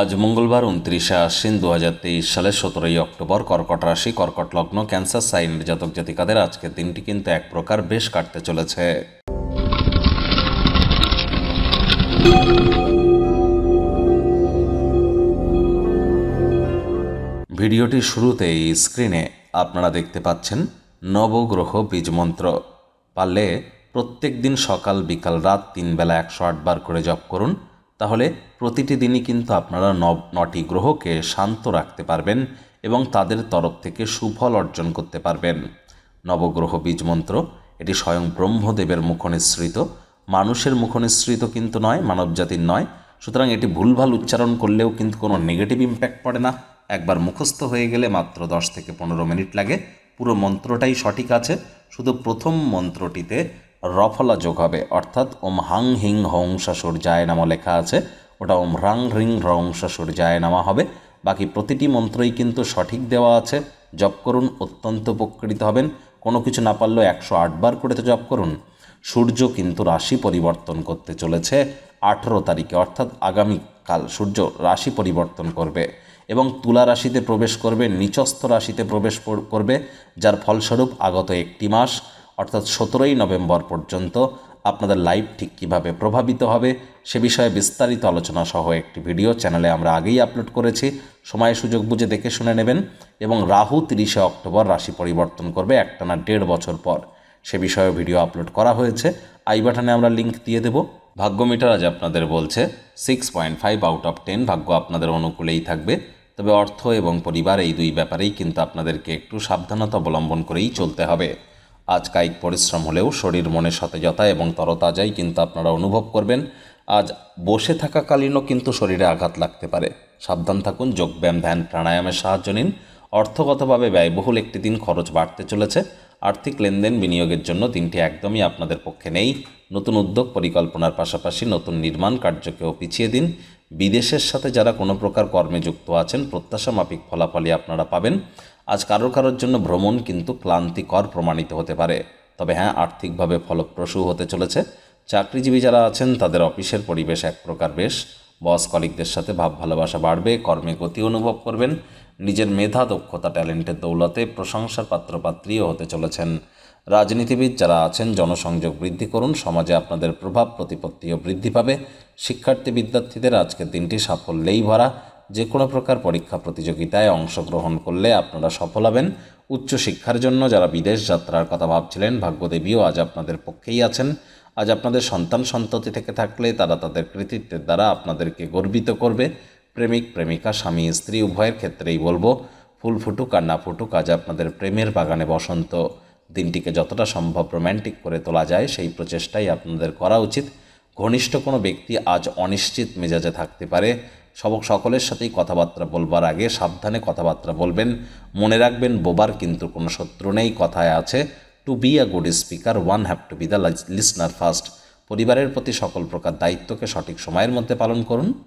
আজ মঙ্গলবার উনত্রিশে আশ্বিন দু হাজার তেইশ সালের সতেরোই অক্টোবর কর্কট রাশি কর্কট লগ্ন ক্যান্সার সাইনের জাতক জাতিকাদের আজকে দিনটি কিন্তু এক প্রকার বেশ কাটতে চলেছে ভিডিওটি এই স্ক্রিনে আপনারা দেখতে পাচ্ছেন নবগ্রহ বীজমন্ত্র পারলে প্রত্যেক দিন সকাল বিকাল রাত তিন বেলা একশো আটবার করে জপ করুন তাহলে প্রতিটি দিনই কিন্তু আপনারা নটি গ্রহকে শান্ত রাখতে পারবেন এবং তাদের তরফ থেকে সুফল অর্জন করতে পারবেন নবগ্রহ বীজ মন্ত্র এটি স্বয়ং ব্রহ্মদেবের মুখনিসৃত মানুষের মুখনিসৃত কিন্তু নয় মানবজাতির নয় সুতরাং এটি ভুলভাল উচ্চারণ করলেও কিন্তু কোনো নেগেটিভ ইম্প্যাক্ট পড়ে না একবার মুখস্থ হয়ে গেলে মাত্র দশ থেকে পনেরো মিনিট লাগে পুরো মন্ত্রটাই সঠিক আছে শুধু প্রথম মন্ত্রটিতে রফলা যোগ হবে অর্থাৎ ওম হাং হিং হংসা জায় নামা লেখা আছে ওটা ওম রিং রং হ্রংসা জায় নামা হবে বাকি প্রতিটি মন্ত্রই কিন্তু সঠিক দেওয়া আছে জপ করুন অত্যন্ত উপকৃত হবেন কোনো কিছু না পারলেও একশো আটবার করে তো জপ করুন সূর্য কিন্তু রাশি পরিবর্তন করতে চলেছে আঠেরো তারিখে অর্থাৎ আগামীকাল সূর্য রাশি পরিবর্তন করবে এবং তুলা রাশিতে প্রবেশ করবে নিচস্থ রাশিতে প্রবেশ করবে যার ফলস্বরূপ আগত একটি মাস অর্থাৎ সতেরোই নভেম্বর পর্যন্ত আপনাদের লাইফ ঠিক কীভাবে প্রভাবিত হবে সে বিষয়ে বিস্তারিত আলোচনা সহ একটি ভিডিও চ্যানেলে আমরা আগেই আপলোড করেছি সময় সুযোগ বুঝে দেখে শুনে নেবেন এবং রাহু তিরিশে অক্টোবর রাশি পরিবর্তন করবে একটানা দেড় বছর পর সে বিষয়ে ভিডিও আপলোড করা হয়েছে আই বাটনে আমরা লিঙ্ক দিয়ে দেব ভাগ্য মিটার আজ আপনাদের বলছে six point five out of ten ভাগ্য আপনাদের অনুকূলেই থাকবে তবে অর্থ এবং পরিবার এই দুই ব্যাপারেই কিন্তু আপনাদেরকে একটু সাবধানতা অবলম্বন করেই চলতে হবে আজ কায়িক পরিশ্রম হলেও শরীর মনে সতেজতা এবং তরতাজাই কিন্তু আপনারা অনুভব করবেন আজ বসে থাকাকালীনও কিন্তু শরীরে আঘাত লাগতে পারে সাবধান থাকুন যোগব্যায়াম ধ্যান প্রাণায়ামের সাহায্য নিন অর্থগতভাবে ব্যয়বহুল একটি দিন খরচ বাড়তে চলেছে আর্থিক লেনদেন বিনিয়োগের জন্য দিনটি একদমই আপনাদের পক্ষে নেই নতুন উদ্যোগ পরিকল্পনার পাশাপাশি নতুন নির্মাণ কার্যকেও পিছিয়ে দিন বিদেশের সাথে যারা কোনো প্রকার কর্মে যুক্ত আছেন প্রত্যাশা মাফিক ফলাফলই আপনারা পাবেন আজ কারোর কারোর জন্য ভ্রমণ কিন্তু ক্লান্তিকর প্রমাণিত হতে পারে তবে হ্যাঁ আর্থিকভাবে ফলপ্রসূ হতে চলেছে চাকরিজীবী যারা আছেন তাদের অফিসের পরিবেশ এক প্রকার বেশ বস কলিকদের সাথে ভাব ভালোবাসা বাড়বে কর্মে গতি অনুভব করবেন নিজের মেধা দক্ষতা ট্যালেন্টের দৌলতে প্রশংসার পাত্রপাত্রীও হতে চলেছেন রাজনীতিবিদ যারা আছেন জনসংযোগ বৃদ্ধি করুন সমাজে আপনাদের প্রভাব প্রতিপত্তিও বৃদ্ধি পাবে শিক্ষার্থী বিদ্যার্থীদের আজকের দিনটি সাফল্যেই ভরা যে কোনো প্রকার পরীক্ষা প্রতিযোগিতায় অংশগ্রহণ করলে আপনারা সফল হবেন উচ্চশিক্ষার জন্য যারা বিদেশ যাত্রার কথা ভাবছিলেন ভাগ্যদেবীও আজ আপনাদের পক্ষেই আছেন আজ আপনাদের সন্তান সন্ততি থেকে থাকলে তারা তাদের কৃতিত্বের দ্বারা আপনাদেরকে গর্বিত করবে প্রেমিক প্রেমিকা স্বামী স্ত্রী উভয়ের ক্ষেত্রেই বলবো ফুল ফুটুক আর না ফুটুক আজ আপনাদের প্রেমের বাগানে বসন্ত দিনটিকে যতটা সম্ভব রোম্যান্টিক করে তোলা যায় সেই প্রচেষ্টাই আপনাদের করা উচিত ঘনিষ্ঠ কোনো ব্যক্তি আজ অনিশ্চিত মেজাজে থাকতে পারে সবক সকলের সাথেই কথাবার্তা বলবার আগে সাবধানে কথাবার্তা বলবেন মনে রাখবেন বোবার কিন্তু কোনো শত্রু নেই কথায় আছে to be a good speaker one have to be the listener first পরিবারের প্রতি সকল প্রকার দায়িত্বকে সঠিক সময়ের মধ্যে পালন করুন